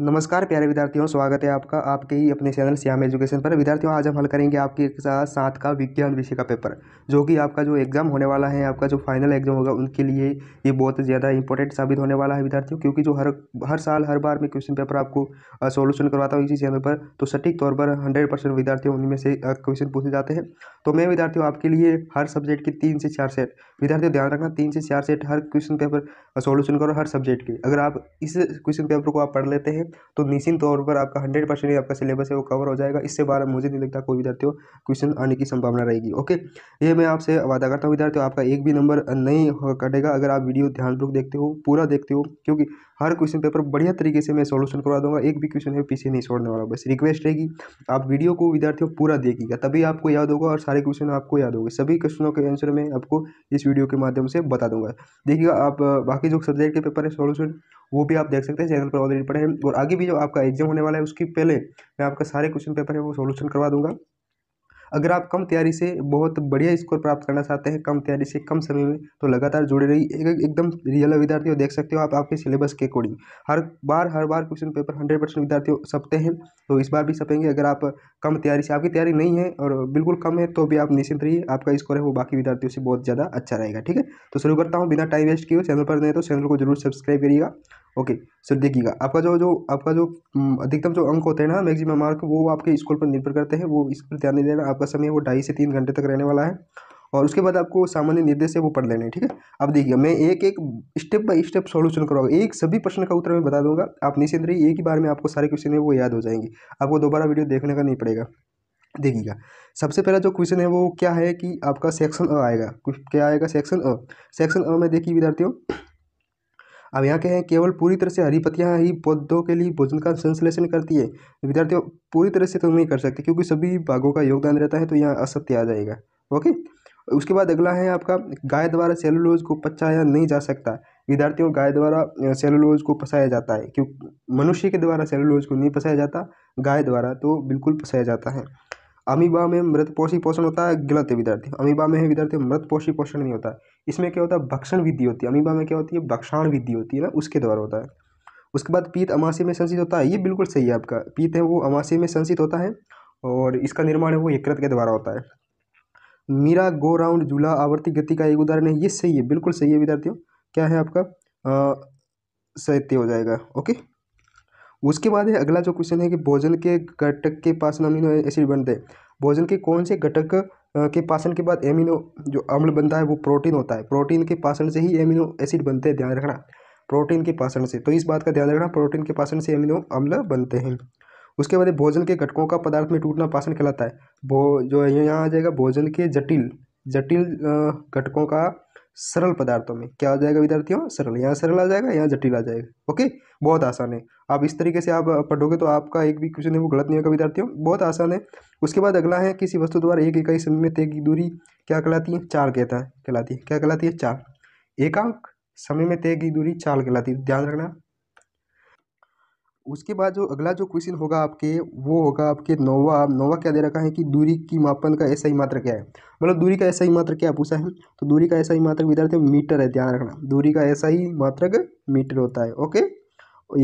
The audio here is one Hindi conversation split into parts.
नमस्कार प्यारे विद्यार्थियों स्वागत है आपका आपके ही अपने चैनल श्याम एजुकेशन पर विद्यार्थियों आज हम हल करेंगे आपके साथ साथ का विज्ञान विषय का पेपर जो कि आपका जो एग्ज़ाम होने वाला है आपका जो फाइनल एग्जाम होगा उनके लिए ये बहुत ज़्यादा इंपॉर्टेंट साबित होने वाला है विद्यार्थियों क्योंकि जो हर हर साल हर बार मैं क्वेश्चन पेपर आपको सोल्यूशन करवाता हूँ इसी चैनल पर तो सटीक तौर पर हंड्रेड परसेंट विद्यार्थियों उनमें से क्वेश्चन पूछे जाते हैं तो मैं विद्यार्थियों आपके लिए हर सब्जेक्ट के तीन से चार सेट विद्यार्थियों ध्यान रखना तीन से चार सेट हर क्वेश्चन पेपर सोल्यूशन करो हर सब्जेक्ट के अगर आप इस क्वेश्चन पेपर को आप पढ़ लेते हैं हैं तो निश्चित तौर पर आपका हंड्रेड परसेंट आपका सिलेबस है वो कवर हो जाएगा इससे बाहर मुझे नहीं लगता कोई विद्यार्थी क्वेश्चन आने की संभावना रहेगी ओके ये मैं आपसे वादा करता हूँ विद्यार्थियों आपका एक भी नंबर नहीं कटेगा अगर आप वीडियो ध्यानपूर्वक देखते हो पूरा देखते हो क्योंकि हर क्वेश्चन पेपर बढ़िया तरीके से मैं सोल्यूशन करवा दूंगा एक भी क्वेश्चन है पीछे नहीं छोड़ने वाला बस रिक्वेस्ट रहेगी आप वीडियो को विद्यार्थियों पूरा देखिएगा तभी आपको याद होगा और सारे क्वेश्चन आपको याद होगा सभी क्वेश्चनों के आंसर मैं आपको इस वीडियो के माध्यम से बता दूंगा देखिएगा आप बाकी जो सब्जेक्ट के पेपर है सोल्यूशन वो भी आप देख सकते हैं चैनल पर ऑलरेडी पढ़े हैं और आगे भी जो आपका एग्जाम होने वाला है उसके पहले मैं आपका सारे क्वेश्चन पेपर है वो सोल्यूशन करवा दूंगा अगर आप कम तैयारी से बहुत बढ़िया स्कोर प्राप्त करना चाहते हैं कम तैयारी से कम समय में तो लगातार जुड़े रही एक, एकदम रियल विद्यार्थियों देख सकते हो आप आपके सिलेबस के अकॉर्डिंग हर बार हर बार क्वेश्चन पेपर हंड्रेड परसेंट विद्यार्थियों सपते हैं तो इस बार भी सपेंगे अगर आप कम तैयारी से आपकी तैयारी नहीं है और बिल्कुल कम है तो भी आप निश्चिंत रहिए आपका स्कोर है वो बाकी विद्यार्थियों से बहुत ज़्यादा अच्छा रहेगा ठीक है तो शुरू करता हूँ बिना टाइम वेस्ट किए चैनल पर नहीं तो चैनल को जरूर सब्सक्राइब करिएगा ओके सर देखिएगा आपका जो जो आपका जो अधिकतम जो अंक होते हैं ना मैक्सिमम मार्क वो आपके स्कूल पर निर्भर करते हैं वो इस पर ध्यान नहीं देना आपका समय वो ढाई से तीन घंटे तक रहने वाला है और उसके बाद आपको सामान्य निर्देश है वो पढ़ लेने ठीक है अब देखिए मैं एक एक स्टेप बाय स्टेप सॉल्यूशन करवाऊंगा एक सभी प्रश्न का उत्तर मैं बता दूंगा आप निश्चिंत रहिए एक ही बार में आपको सारे क्वेश्चन है वो याद हो जाएंगे आपको दोबारा वीडियो देखने का नहीं पड़ेगा देखिएगा सबसे पहला जो क्वेश्चन है वो क्या है कि आपका सेक्शन अ आएगा क्या आएगा सेक्शन अ सेक्शन अ में देखिए विद्यार्थियों अब यहाँ के हैं केवल पूरी तरह से हरी पत्तियाँ ही पौधों के लिए भोजन का संश्लेषण करती है विद्यार्थियों पूरी तरह से तो नहीं कर सकते क्योंकि सभी भागों का योगदान रहता है तो यहाँ असत्य आ जाएगा ओके उसके बाद अगला है आपका गाय द्वारा सेलुलोज को पचाया नहीं जा सकता विद्यार्थियों गाय द्वारा सेलुलोज को पसाया जाता है क्यों मनुष्य के द्वारा सेलुलोज को नहीं पसाया जाता गाय द्वारा तो बिल्कुल पसाया जाता है अमीबा में मृतपोषी पोषण होता है गलत है विद्यार्थी अमीबा में है मृत पोषी पोषण नहीं होता इसमें क्या होता है भक्षण विधि होती है अमीबा में क्या होती है भक्षाण विधि होती है ना उसके द्वारा होता है उसके बाद पीत अमासी में संचित होता है ये बिल्कुल सही है आपका पीत है वो अमासी में संचित होता है और इसका निर्माण है वो यकृत के द्वारा होता है मीरा गो राउंड झूला आवर्ती गति का एक उदाहरण है ये सही है बिल्कुल सही है विद्यार्थियों क्या है आपका साहित्य हो जाएगा ओके उसके बाद है अगला जो क्वेश्चन है कि भोजन के घटक के पास अमीनो एसिड बनते हैं भोजन के कौन से घटक के पाषण के बाद एमिनो जो अम्ल बनता है वो प्रोटीन होता है प्रोटीन के पाषण से ही एमिनो एसिड बनते हैं ध्यान रखना प्रोटीन के पाषण से तो इस बात का ध्यान रखना प्रोटीन के पाषण से एमिनो अम्ल बनते हैं उसके बाद भोजन के घटकों का पदार्थ में टूटना पाषण कहलाता है भो जो यहाँ आ जाएगा भोजन के जटिल जटिल घटकों का सरल पदार्थों में क्या आ जाएगा विद्यार्थियों सरल यहाँ सरल आ जाएगा यहाँ जटिल आ जाएगा ओके बहुत आसान है आप इस तरीके से आप पढ़ोगे तो आपका एक भी क्वेश्चन है वो गलत नहीं होगा विद्यार्थियों बहुत आसान है उसके बाद अगला है किसी वस्तु द्वारा एक इकाई समय में तय की दूरी क्या कहलाती है चार कहता है कहलाती है क्या कहलाती है चार एकांक समय में तय की दूरी चार कहलाती है ध्यान रखना उसके बाद जो अगला जो क्वेश्चन होगा आपके वो होगा आपके नोवा नोवा क्या दे रखा है कि दूरी की मापन का ऐसा ही मात्र क्या है मतलब दूरी का ऐसा ही मात्र क्या पूछा है तो दूरी का ऐसा ही मात्र विद्यार्थी मीटर है ध्यान रखना दूरी का ऐसा ही मात्र मीटर होता है ओके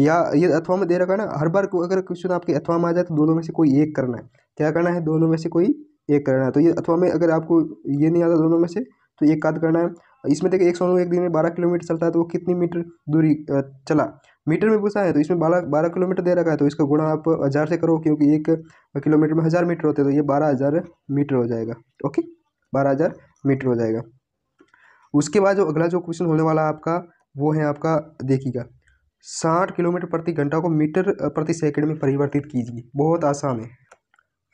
या ये अथवा में दे रखा है ना हर बार को अगर क्वेश्चन आपके अथवा में आ जाए तो दोनों में से कोई एक करना है क्या करना है दोनों में से कोई एक करना है तो ये अथवा में अगर आपको ये नहीं आता दोनों में से तो एक काद करना है इसमें देखिए एक सौ एक दिन में बारह किलोमीटर चलता है तो वो कितनी मीटर दूरी चला मीटर में पूछा है तो इसमें बारह बारह किलोमीटर दे रखा है तो इसका गुणा आप हज़ार से करो क्योंकि एक किलोमीटर में हज़ार मीटर होते हैं तो ये बारह हज़ार मीटर हो जाएगा ओके बारह हज़ार मीटर हो जाएगा उसके बाद जो अगला जो क्वेश्चन होने वाला है आपका वो है आपका देखिएगा साठ किलोमीटर प्रति घंटा को मीटर प्रति सेकेंड में परिवर्तित कीजिए बहुत आसान है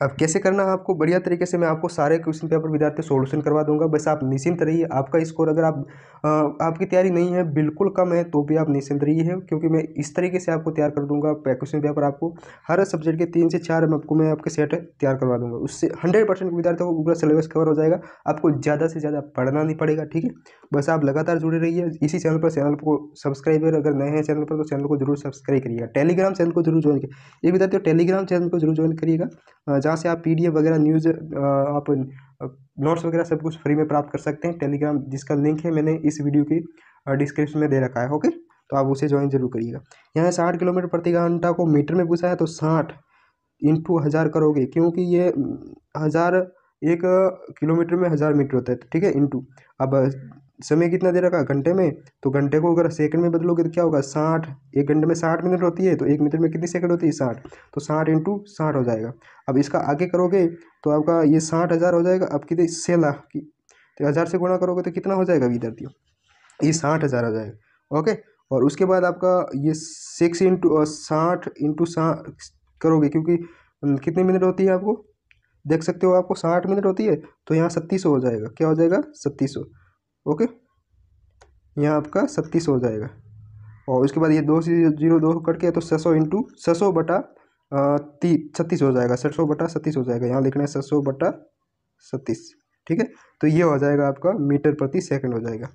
अब कैसे करना है आपको बढ़िया तरीके से मैं आपको सारे क्वेश्चन पेपर विद्यार्थी सोल्यूशन करवा दूंगा बस आप निश्चिंत रहिए आपका स्कोर अगर आप आ, आपकी तैयारी नहीं है बिल्कुल कम है तो भी आप निश्चिंत रहिए क्योंकि मैं इस तरीके से आपको तैयार कर दूंगा क्वेश्चन पेपर आपको हर सब्जेक्ट के तीन से चार आपको मैं आपके सेट तैयार करवा दूंगा उससे हंड्रेड परसेंट विद्यार्थियों को पूरा सिलेबस कवर हो जाएगा आपको ज़्यादा से ज़्यादा पढ़ना नहीं पड़ेगा ठीक है बस आप लगातार जुड़े रहिए इसी चैनल पर चैनल को सब्सक्राइबर अगर नए हैं चैनल पर तो चैनल को जरूर सब्सक्राइब करिएगा टेलीग्राम चैनल को जरूर ज्वाइन करिए विद्यार्थियों टेलीग्राम चैनल को जरूर ज्वाइन करिएगा जहाँ से आप पी वगैरह न्यूज़ आप नोट्स वगैरह सब कुछ फ्री में प्राप्त कर सकते हैं टेलीग्राम जिसका लिंक है मैंने इस वीडियो की डिस्क्रिप्शन में दे रखा है ओके तो आप उसे ज्वाइन जरूर करिएगा यहाँ साठ किलोमीटर प्रति घंटा को मीटर में पूछा है तो साठ इंटू हज़ार करोगे क्योंकि ये हज़ार एक किलोमीटर में हज़ार मीटर होता है ठीक है इंटू अब समय कितना दे रखा घंटे में तो घंटे को अगर सेकंड में बदलोगे तो क्या होगा साठ एक घंटे में साठ मिनट होती है तो एक मिनट में कितनी सेकंड होती है साठ तो साठ इंटू साठ हो जाएगा अब इसका आगे करोगे तो आपका ये साठ हज़ार हो जाएगा अब कितने छः लाख की तो हज़ार से गुणा करोगे तो कितना हो जाएगा विद्यार्थियों ये साठ हज़ार हो जाएगा ओके और उसके बाद आपका ये सिक्स इंटू साठ इंटू करोगे क्योंकि कितने मिनट होती है आपको देख सकते हो आपको साठ मिनट होती है तो यहाँ सत्तीस हो जाएगा क्या हो जाएगा सत्तीस ओके यहाँ आपका सत्तीस हो जाएगा और उसके बाद ये दो से जीरो दो कट गया तो छः सौ इंटू छः सौ बटा ती छत्तीस हो जाएगा छः सौ बटा छत्तीस हो जाएगा यहाँ लिखना है छः सौ बटा छत्तीस ठीक है तो ये हो जाएगा आपका मीटर प्रति सेकंड हो जाएगा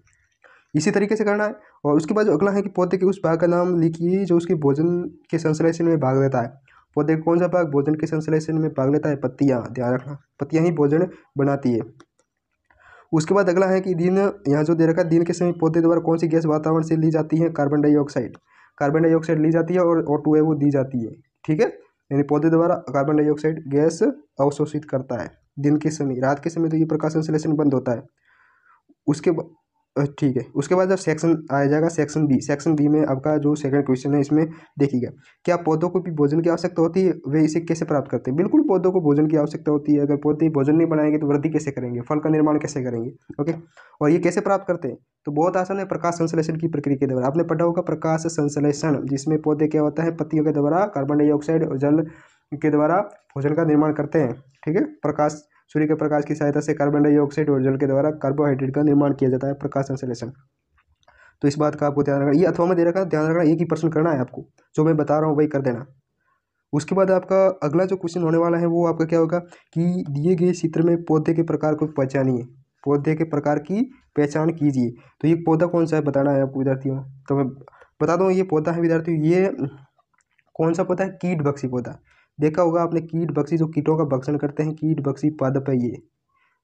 इसी तरीके से करना है और उसके बाद जो अगला है कि पौधे के उस भाग का नाम लिखिए जो उसके भोजन के संश्लेषण में भाग लेता है पौधे का कौन सा भाग भोजन के संश्लेषण में भाग लेता है पत्तियाँ ध्यान रखना पत्तियाँ ही भोजन बनाती है उसके बाद अगला है कि दिन यहाँ जो दे रखा है दिन के समय पौधे द्वारा कौन सी गैस वातावरण से ली जाती है कार्बन डाइऑक्साइड कार्बन डाइऑक्साइड ली जाती है और ओ टू है वो दी जाती है ठीक है यानी पौधे द्वारा कार्बन डाइऑक्साइड गैस अवशोषित करता है दिन के समय रात के समय तो ये प्रकाश संश्लेषण बंद होता है उसके ठीक है उसके बाद जब सेक्शन आ जाएगा सेक्शन बी सेक्शन बी में आपका जो सेकंड क्वेश्चन है इसमें देखिएगा क्या पौधों को भी भोजन की आवश्यकता होती है वे इसे कैसे प्राप्त करते हैं बिल्कुल पौधों को भोजन की आवश्यकता होती है अगर पौधे भोजन नहीं बनाएंगे तो वृद्धि कैसे करेंगे फल का निर्माण कैसे करेंगे ओके और ये कैसे प्राप्त करते हैं तो बहुत आसान है प्रकाश संश्लेषण की प्रक्रिया के द्वारा आपने पढ़ा होगा प्रकाश संश्लेषण जिसमें पौधे क्या होता है पत्तियों के द्वारा कार्बन डाइऑक्साइड और जल के द्वारा भोजन का निर्माण करते हैं ठीक है प्रकाश सूर्य के प्रकाश की सहायता से कार्बन डाइऑक्साइड और जल के द्वारा कार्बोहाइड्रेट का निर्माण किया जाता है प्रकाश संश्लेषण तो इस बात का आपको ध्यान रखना ये अथवा में दे रखा ध्यान रखना एक ही प्रश्न करना है आपको जो मैं बता रहा हूँ वही कर देना उसके बाद आपका अगला जो क्वेश्चन होने वाला है वो आपका क्या होगा कि दिए गए चित्र में पौधे के प्रकार को पहचानिए पौधे के प्रकार की पहचान कीजिए तो ये पौधा कौन सा है बताना है आपको विद्यार्थियों तो मैं बता दूँ ये पौधा है विद्यार्थियों ये कौन सा पौधा है कीट बक्सी पौधा देखा होगा आपने कीट बक्सी जो कीटों का भक्षण करते हैं कीट बक्सी ये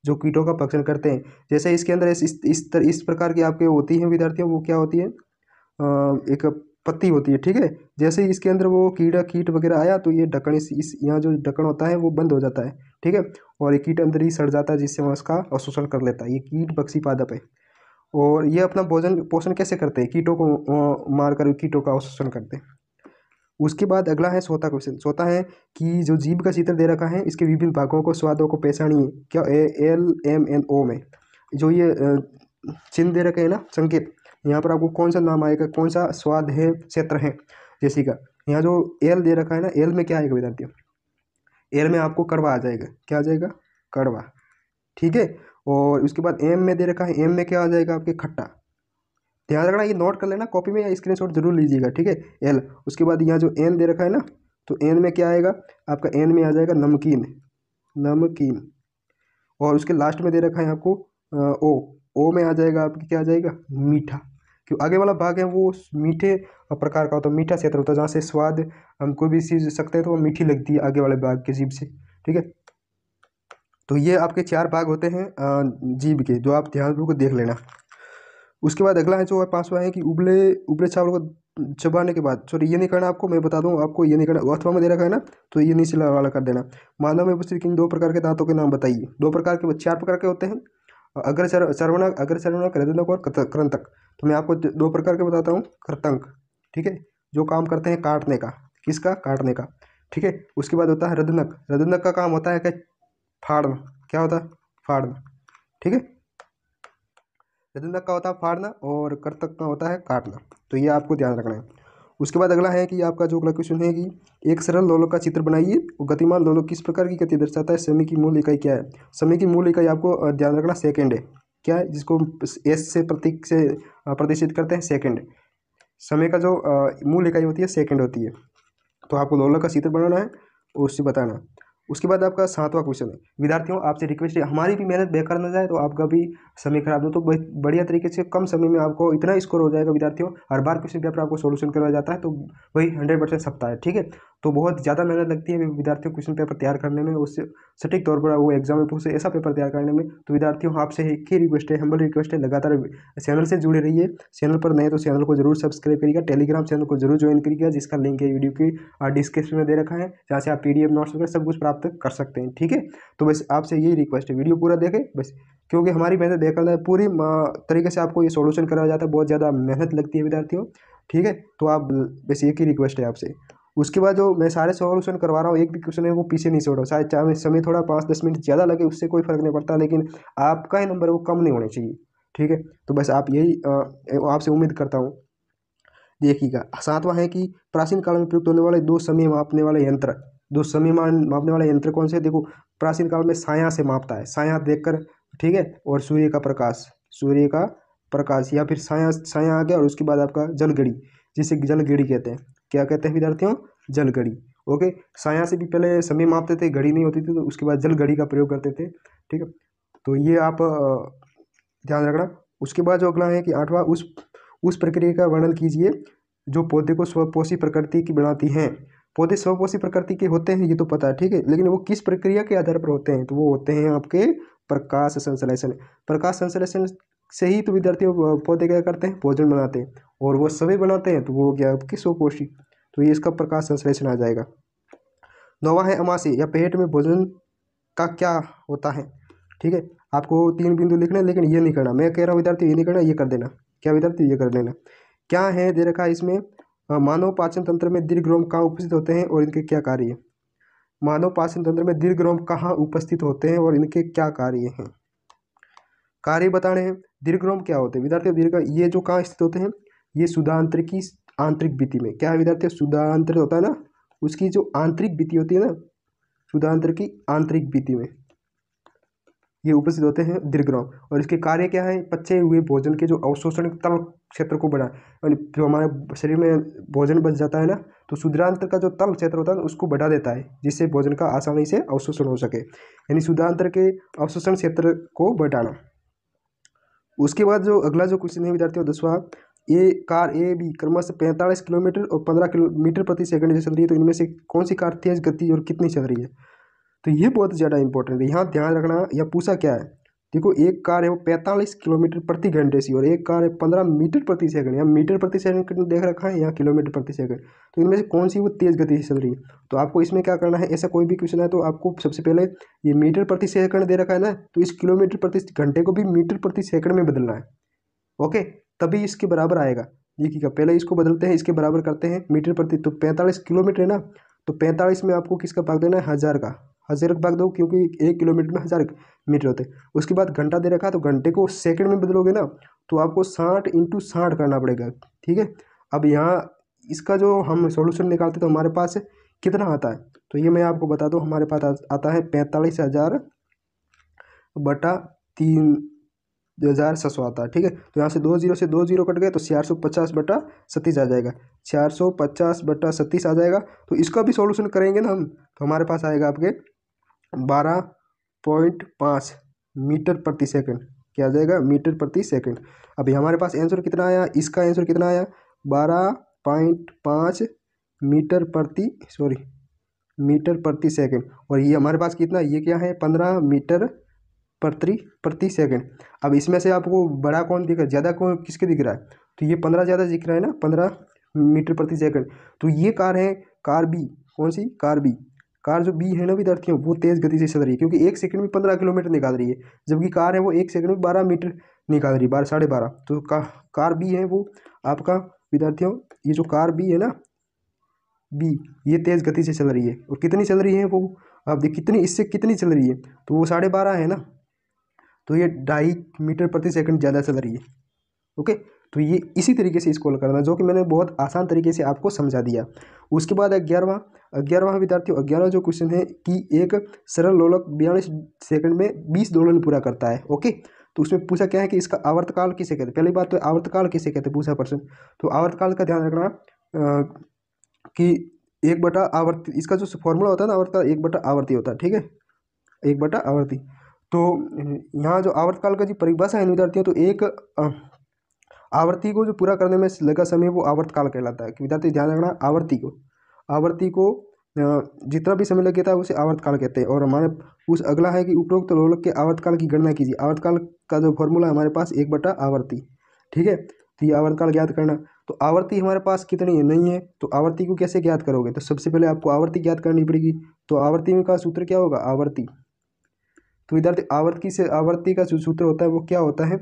जो कीटों का भक्षण करते हैं जैसे इसके अंदर इस इस इस, तर, इस प्रकार की आपके होती हैं विद्यार्थियों वो क्या होती है एक पत्ती होती है ठीक है जैसे ही इसके अंदर वो कीड़ा कीट वगैरह आया तो ये ढक्कन इस इस यहाँ जो ढक्कन होता है वो बंद हो जाता है ठीक है और ये कीट अंदर ही सड़ जाता है जिससे वह उसका अवशोषण कर लेता है ये कीट बक्सी पादप है और ये अपना भोजन पोषण कैसे करते हैं कीटों को मारकर कीटों का अवशोषण करते हैं उसके बाद अगला है सोता क्वेश्चन सोता है कि जो जीव का चित्र दे रखा है इसके विभिन्न भागों को स्वादों को पहचानिए क्या A L M N O में जो ये चिन्ह दे रखे हैं ना संकेत यहाँ पर आपको कौन सा नाम आएगा कौन सा स्वाद है क्षेत्र है जैसी का यहाँ जो एल दे रखा है ना एल में क्या आएगा विद्यार्थियों एल में आपको कड़वा आ जाएगा क्या आ जाएगा कड़वा ठीक है और उसके बाद एम में दे रखा है एम में क्या आ जाएगा आपके खट्टा ध्यान रखना ये नोट कर लेना कॉपी में या स्क्रीन जरूर लीजिएगा ठीक है एल उसके बाद यहाँ जो एन दे रखा है ना तो एन में क्या आएगा आपका एन में आ जाएगा नमकीन नमकीन और उसके लास्ट में दे रखा है आपको ओ ओ में आ जाएगा आपके क्या आ जाएगा मीठा क्यों आगे वाला भाग है वो मीठे प्रकार का होता है मीठा क्षेत्र होता है जहाँ से स्वाद हम कोई भी चीज़ सकते हैं तो वो मीठी लगती है आगे वाले भाग के जीभ से ठीक है तो ये आपके चार भाग होते हैं जीभ के जो आप ध्यान को देख लेना उसके बाद अगला है जो है पाँचवा है कि उबले उबले चावल को चबाने के बाद सॉरी ये नहीं करना आपको मैं बता दूँ आपको ये नहीं करना अथवा में दे रखा है ना तो ये नीचे वाला कर देना मानव में उपस्थित किन दो प्रकार के दांतों के नाम बताइए दो प्रकार के चार प्रकार के होते हैं अगर सर्वनक अगर सर्वनक हृदयनक और कृतक तो मैं आपको दो प्रकार के बताता हूँ कृतंक ठीक है जो काम करते हैं काटने का किसका काटने का ठीक है उसके बाद होता है रदनक रदनक का काम होता है क्या फाड़ना क्या होता है फाड़ना ठीक है रजनिका का होता है फाड़ना और कर्तक का होता है काटना तो ये आपको ध्यान रखना है उसके बाद अगला है कि आपका जो अगला क्वेश्चन है कि एक सरल लोलक का चित्र बनाइए और गतिमान लोलक किस प्रकार की गति दर्शाता है समय की मूल इकाई क्या है समय की मूल इकाई आपको ध्यान रखना सेकेंड है क्या है जिसको एस से प्रतीक से प्रदर्शित करते हैं सेकेंड समय का जो मूल इकाई होती है सेकेंड होती है तो आपको लोलक का चित्र बनाना है और उससे बताना उसके बाद आपका सातवां क्वेश्चन है विद्यार्थियों आपसे रिक्वेस्ट है हमारी भी मेहनत बेकार ना जाए तो आपका भी समय खराब हो तो बढ़िया तरीके से कम समय में आपको इतना स्कोर हो जाएगा विद्यार्थियों हर बार क्वेश्चन पेपर आपको सोल्यूशन करवाया जाता है तो वही हंड्रेड परसेंट सप्ताह है ठीक है तो बहुत ज़्यादा मेहनत लगती है विद्यार्थियों क्वेश्चन पेपर तैयार करने में उससे सटीक तौर पर वो एग्जाम में पूछे तो ऐसा पेपर तैयार करने में तो विद्यार्थियों आपसे एक ही रिक्वेस्ट है हम्बल रिक्वेस्ट है लगातार चैनल से जुड़े रहिए चैनल पर नए तो चैनल को जरूर सब्सक्राइब करिएगा टेलीग्राम चैनल को जरूर ज्वाइन करिएगा जिसका लिंक है वीडियो की डिस्क्रिप्शन में दे रखा है जहाँ से आप पी नोट्स वगैरह सब कुछ प्राप्त कर सकते हैं ठीक है तो बस आपसे यही रिक्वेस्ट है वीडियो पूरा देखें बस क्योंकि हमारी मेहनत बेकार है पूरी तरीके से आपको ये सोल्यूशन कराया जाता है बहुत ज़्यादा मेहनत लगती है विद्यार्थियों ठीक है तो आप बस एक ही रिक्वेस्ट है आपसे उसके बाद जो मैं सारे सॉल्यूशन करवा रहा हूँ एक भी क्वेश्चन है वो पीछे नहीं छोड़ो शायद चाहे समय थोड़ा पाँच दस मिनट ज़्यादा लगे उससे कोई फर्क नहीं पड़ता लेकिन आपका ही नंबर वो कम नहीं होना चाहिए ठीक है तो बस आप यही आपसे उम्मीद करता हूँ देखिएगा सातवां है कि प्राचीन काल में प्रयुक्त होने वाले दो समय मापने वाले यंत्र दो समय मापने वाले यंत्र कौन से देखो प्राचीन काल में साया से मापता है साया देखकर ठीक है और सूर्य का प्रकाश सूर्य का प्रकाश या फिर साया साया आ गया और उसके बाद आपका जलगड़ी जिसे जलगड़ी कहते हैं क्या कहते हैं विद्यार्थियों जल घड़ी ओके साया से भी पहले समय मापते थे घड़ी नहीं होती थी तो उसके बाद जल घड़ी का प्रयोग करते थे ठीक है तो ये आप ध्यान रखना उसके बाद जो अगला है कि आठवां उस उस प्रक्रिया का वर्णन कीजिए जो पौधे को स्वपोषी प्रकृति की बनाती हैं पौधे स्वपोषी प्रकृति के होते हैं ये तो पता है ठीक है लेकिन वो किस प्रक्रिया के आधार पर होते हैं तो वो होते हैं आपके प्रकाश संश्लेषण प्रकाश संश्लेषण से ही तो विद्यार्थियों पौधे क्या करते हैं भोजन बनाते हैं और वो सभी बनाते हैं तो वो हो गया आपकी कोशी तो ये इसका प्रकाश संश्लेषण आ जाएगा नौवा है अमासी या पेट में भोजन का क्या होता है ठीक है आपको तीन बिंदु लिखना है लेकिन ये नहीं करना मैं कह रहा हूँ विद्यार्थी ये नहीं करना ये कर देना क्या विद्यार्थी ये कर देना क्या है दे रखा है इसमें मानव पाचन तंत्र में दीर्घ रोम कहाँ उपस्थित होते हैं और इनके क्या कार्य हैं मानव पाचन तंत्र में दीर्घ रोम कहाँ उपस्थित होते हैं और इनके क्या कार्य हैं कार्य बताने हैं दीर्घ रोम क्या होते हैं विद्यार्थी दीर्घ ये जो कहाँ स्थित होते हैं ये शुद्धांतर की आंतरिक वित्ती में क्या विद्यार्थी शुद्धांतर होता है ना उसकी जो आंतरिक वित्ती होती है ना शुद्धांतर की आंतरिक वित्ती में ये उपस्थित होते हैं दीर्घराम और इसके कार्य क्या है पचे हुए भोजन के जो अवशोषण तल क्षेत्र को बढ़ा यानी जो हमारे शरीर में भोजन बच जाता है ना तो शुद्धांतर का जो तल क्षेत्र होता है उसको बढ़ा देता है जिससे भोजन का आसानी से अवशोषण हो सके यानी शुद्धांतर के अवशोषण क्षेत्र को बढ़ाना उसके बाद जो अगला जो क्वेश्चन है विद्यार्थियों दसवा ए कार ए बी क्रमशः पैंतालीस किलोमीटर और पंद्रह किलोमीटर प्रति सेकंड से चल रही है तो इनमें से कौन सी कार तेज गति और कितनी चल रही है तो ये बहुत ज़्यादा इंपॉर्टेंट है यहाँ ध्यान रखना या पूछा क्या है देखो एक कार है वो पैंतालीस किलोमीटर प्रति घंटे से और एक कार है पंद्रह मीटर प्रति सेकंड या मीटर प्रति सेकंड देख रखा है या किलोमीटर प्रति सेकंड तो इनमें से कौन सी वो तेज़ गति से चल रही है तो आपको इसमें क्या करना है ऐसा कोई भी क्वेश्चन है तो आपको सबसे पहले ये मीटर प्रति सेकंड दे रखा है ना तो इस किलोमीटर प्रति घंटे को भी मीटर प्रति सेकंड में बदलना है ओके तभी इसके बराबर आएगा ये की का पहले इसको बदलते हैं इसके बराबर करते हैं मीटर प्रति तो पैंतालीस किलोमीटर है ना तो पैंतालीस में आपको किसका भाग देना है हज़ार का हज़ार का भाग दो क्योंकि एक किलोमीटर में हज़ार मीटर होते हैं उसके बाद घंटा दे रखा तो घंटे को सेकंड में बदलोगे ना तो आपको साठ इंटू साठ करना पड़ेगा ठीक है अब यहाँ इसका जो हम सोल्यूशन निकालते तो हमारे पास कितना आता है तो ये मैं आपको बता दूँ हमारे पास आता है पैंतालीस हज़ार बटा तीन दो हज़ार सौ आता है ठीक है तो यहाँ से दो जीरो से दो जीरो कट गए तो चार सौ पचास बटा सतीस आ जाएगा चार सौ पचास बटा सतीस आ जाएगा तो इसका भी सॉल्यूशन करेंगे ना हम तो हमारे पास आएगा आपके बारह पॉइंट पाँच मीटर प्रति सेकंड क्या आ जाएगा मीटर प्रति सेकंड अभी हमारे पास आंसर कितना आया इसका आंसर कितना आया बारह पॉइंट पाँच मीटर प्रति सॉरी मीटर प्रति सेकेंड और ये हमारे पास कितना ये क्या है पंद्रह मीटर प्रति प्रति सेकंड अब इसमें से आपको बड़ा कौन दिख रहा है ज़्यादा कौन किसके दिख रहा है तो ये पंद्रह ज़्यादा दिख रहा है ना पंद्रह मीटर प्रति सेकंड तो ये कार है कार बी कौन सी कार बी कार जो बी है ना विद्यार्थियों वो तेज़ गति से चल रही है क्योंकि एक सेकंड में पंद्रह किलोमीटर निकाल रही है जबकि कार है वो एक सेकंड में बारह मीटर निकाल रही है बारह साढ़े बारह तो का, कार बी है वो आपका विद्यार्थियों ये जो कार बी है ना बी ये तेज़ गति से चल रही है और कितनी चल रही है वो आप देख कितनी इससे कितनी चल रही है तो वो साढ़े बारह है ना तो ये ढाई मीटर प्रति सेकंड ज़्यादा चल रही है ओके तो ये इसी तरीके से इसको करना जो कि मैंने बहुत आसान तरीके से आपको समझा दिया उसके बाद ग्यारहवा ग्यारहवा विद्यार्थियों ग्यारहवा जो क्वेश्चन है कि एक सरल लोलक बयालीस सेकंड में बीस दोलन पूरा करता है ओके तो उसमें पूछा क्या है कि इसका आवर्तकाल किसे कहते हैं पहली बात तो आवर्तकाल किसे कहते हैं पूछा प्रश्न तो आवर्तकाल का ध्यान रखना कि एक बटा आवर्ती इसका जो फॉर्मूला होता है ना आवर्तकाल एक बटा आवर्ती होता है ठीक है एक बटा आवर्ती तो यहाँ जो आवर्तकाल का जो परिभाषा है विद्यार्थियों तो एक आवर्ती को जो पूरा करने में लगा समय वो आवर्तकाल कहलाता है कि विद्यार्थी ध्यान रखना आवर्ती को आवर्ती को जितना भी समय लगता है उसे आवर्तकाल कहते हैं और हमारे उस अगला है कि उपरोक्त लोलक के आवर्तकाल की गणना कीजिए आवर्तकाल का जो फॉर्मूला हमारे पास एक बटा आवर्ती ठीक है तो ये आवर्तकाल ज्ञात करना तो आवर्ती हमारे पास कितनी है नहीं है तो आवर्ती को कैसे ज्ञात करोगे तो सबसे पहले आपको आवर्ती ज्ञात करनी पड़ेगी तो आवर्ती में का सूत्र क्या होगा आवर्ती तो विद्यार्थी आवर्ती से आवर्ती का जो सूत्र होता है वो क्या होता है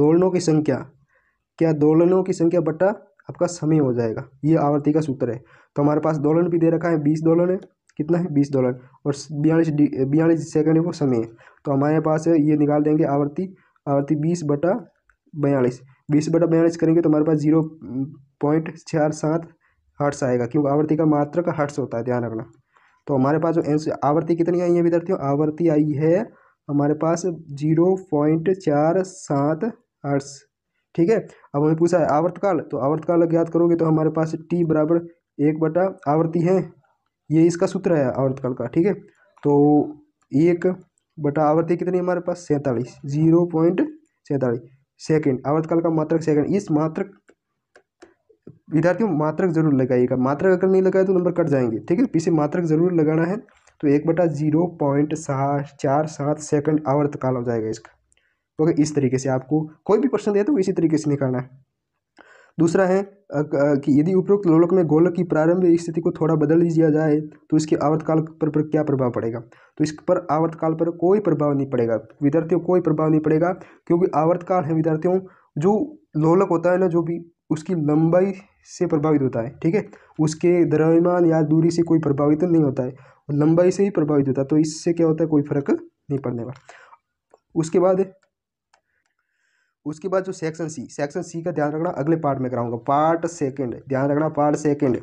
दोलनों की संख्या क्या दोलनों की संख्या बट्टा आपका समय हो जाएगा ये आवर्ती का सूत्र है तो हमारे पास दोलन भी दे रखा है बीस दोलन है कितना है बीस दौड़न और बयालीस बयालीस सेकंड है वो समय है तो हमारे पास है ये निकाल देंगे आवर्ती आवर्ती बीस बटा बयालीस बीस बटा बयालीस करेंगे तो हमारे पास जीरो पॉइंट चार सात हर्ट्स आएगा क्योंकि आवर्ती का मात्र का हर्ट्स होता है ध्यान रखना तो हमारे पास जो एंस आवर्ती कितनी आई है विद्यार्थियों आवर्ती आई है हमारे पास जीरो पॉइंट चार सात हर्ट्स ठीक है अब हमें पूछा है आवर्तकाल तो आवर्तकाल ज्ञात करोगे तो हमारे पास टी बराबर एक बटा आवर्ती है ये इसका सूत्र है आवर्तकाल का ठीक है तो एक बटा आवर्ती कितनी हमारे पास सैंतालीस जीरो पॉइंट सैंतालीस सेकेंड आवर्तकाल का मात्रक सेकेंड इस मात्रक विद्यार्थियों मात्रक जरूर लगाइएगा मात्रक अगर नहीं लगाए तो नंबर कट जाएंगे ठीक है पीछे मात्रक जरूर लगाना है तो एक बटा जीरो पॉइंट सात चार सात सेकंड आवर्त काल हो जाएगा इसका तो अगर इस तरीके से आपको कोई भी प्रश्न दे तो इसी तरीके से निकालना है दूसरा है कि यदि उपरोक्त लोलक में गोलक की प्रारंभिक स्थिति को थोड़ा बदल दिया जाए तो इसके आवर्तकाल पर, पर क्या प्रभाव पड़ेगा तो इस पर आवर्तकाल पर कोई प्रभाव नहीं पड़ेगा विद्यार्थियों कोई प्रभाव नहीं पड़ेगा क्योंकि आवर्तकाल है विद्यार्थियों जो लोलक होता है ना जो भी उसकी लंबाई से प्रभावित होता है ठीक है उसके द्रव्यमान या दूरी से कोई प्रभावित नहीं होता है लंबाई से ही प्रभावित होता है तो इससे क्या होता है कोई फर्क नहीं पड़ने वाला उसके बाद उसके बाद जो सेक्शन सी सेक्शन सी का ध्यान रखना अगले पार्ट में कराऊंगा पार्ट सेकंड ध्यान रखना पार्ट सेकंड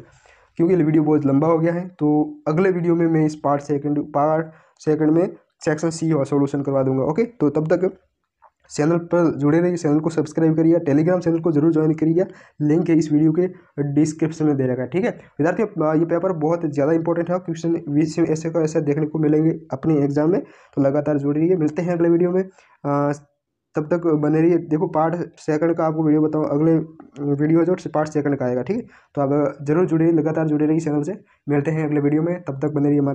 क्योंकि वीडियो बहुत लंबा हो गया है तो अगले वीडियो में मैं इस पार्ट सेकंड पार्ट सेकंड में सेक्शन सी और सोल्यूशन करवा दूंगा ओके तो तब तक चैनल पर जुड़े रहिए चैनल को सब्सक्राइब करिए टेलीग्राम चैनल को जरूर ज्वाइन करिएगा लिंक है इस वीडियो के डिस्क्रिप्शन में दे रखा है ठीक है विद्यार्थियों ये पेपर बहुत ज़्यादा इंपॉर्टेंट है क्वेश्चन बीस में ऐसे का ऐसा देखने को मिलेंगे अपने एग्जाम में तो लगातार जुड़ रही है मिलते हैं अगले वीडियो में आ, तब तक बने रहिए देखो पार्ट सेकंड का आपको वीडियो बताऊँ अगले वीडियो जो पार्ट सेकंड का आएगा ठीक है तो आप जरूर जुड़े लगातार जुड़े रहिए चैनल से मिलते हैं अगले वीडियो में तब तक बने रही